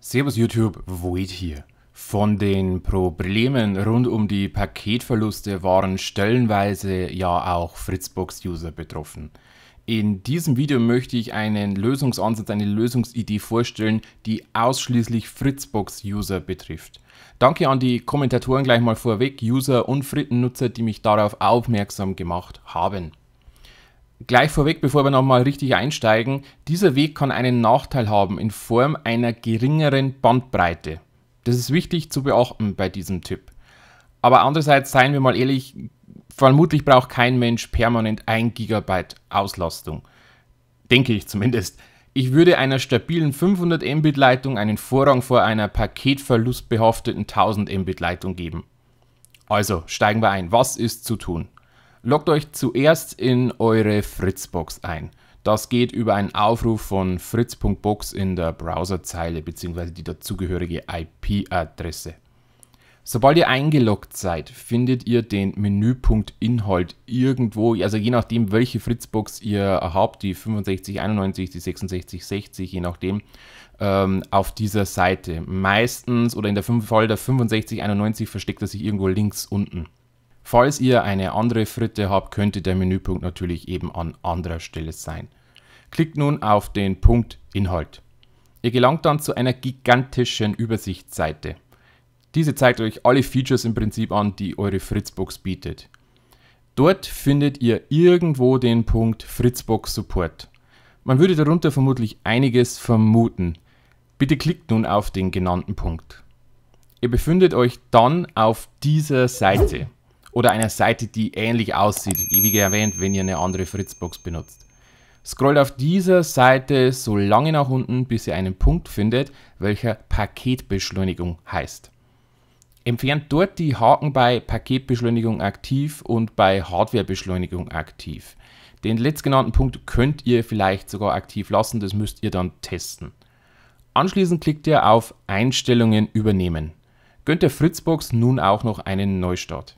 Servus YouTube, Void hier. Von den Problemen rund um die Paketverluste waren stellenweise ja auch Fritzbox-User betroffen. In diesem Video möchte ich einen Lösungsansatz, eine Lösungsidee vorstellen, die ausschließlich Fritzbox-User betrifft. Danke an die Kommentatoren gleich mal vorweg, User und Fritten-Nutzer, die mich darauf aufmerksam gemacht haben. Gleich vorweg, bevor wir nochmal richtig einsteigen, dieser Weg kann einen Nachteil haben in Form einer geringeren Bandbreite. Das ist wichtig zu beachten bei diesem Tipp. Aber andererseits, seien wir mal ehrlich, vermutlich braucht kein Mensch permanent 1 GB Auslastung. Denke ich zumindest. Ich würde einer stabilen 500 Mbit Leitung einen Vorrang vor einer paketverlustbehafteten 1000 Mbit Leitung geben. Also steigen wir ein. Was ist zu tun? Loggt euch zuerst in eure Fritzbox ein. Das geht über einen Aufruf von fritz.box in der Browserzeile bzw. die dazugehörige IP-Adresse. Sobald ihr eingeloggt seid, findet ihr den Menüpunkt Inhalt irgendwo, also je nachdem, welche Fritzbox ihr habt, die 6591, die 6660, je nachdem, ähm, auf dieser Seite. Meistens oder in der Fall der 6591 versteckt er sich irgendwo links unten. Falls ihr eine andere Fritte habt, könnte der Menüpunkt natürlich eben an anderer Stelle sein. Klickt nun auf den Punkt Inhalt. Ihr gelangt dann zu einer gigantischen Übersichtsseite. Diese zeigt euch alle Features im Prinzip an, die eure Fritzbox bietet. Dort findet ihr irgendwo den Punkt Fritzbox Support. Man würde darunter vermutlich einiges vermuten. Bitte klickt nun auf den genannten Punkt. Ihr befindet euch dann auf dieser Seite oder einer Seite, die ähnlich aussieht, ewige erwähnt, wenn ihr eine andere Fritzbox benutzt. Scrollt auf dieser Seite so lange nach unten, bis ihr einen Punkt findet, welcher Paketbeschleunigung heißt. Entfernt dort die Haken bei Paketbeschleunigung aktiv und bei Hardwarebeschleunigung aktiv. Den letztgenannten Punkt könnt ihr vielleicht sogar aktiv lassen, das müsst ihr dann testen. Anschließend klickt ihr auf Einstellungen übernehmen. Gönnt der Fritzbox nun auch noch einen Neustart.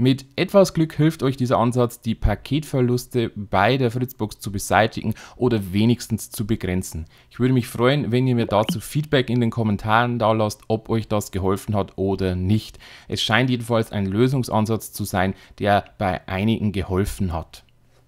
Mit etwas Glück hilft euch dieser Ansatz, die Paketverluste bei der Fritzbox zu beseitigen oder wenigstens zu begrenzen. Ich würde mich freuen, wenn ihr mir dazu Feedback in den Kommentaren da lasst, ob euch das geholfen hat oder nicht. Es scheint jedenfalls ein Lösungsansatz zu sein, der bei einigen geholfen hat.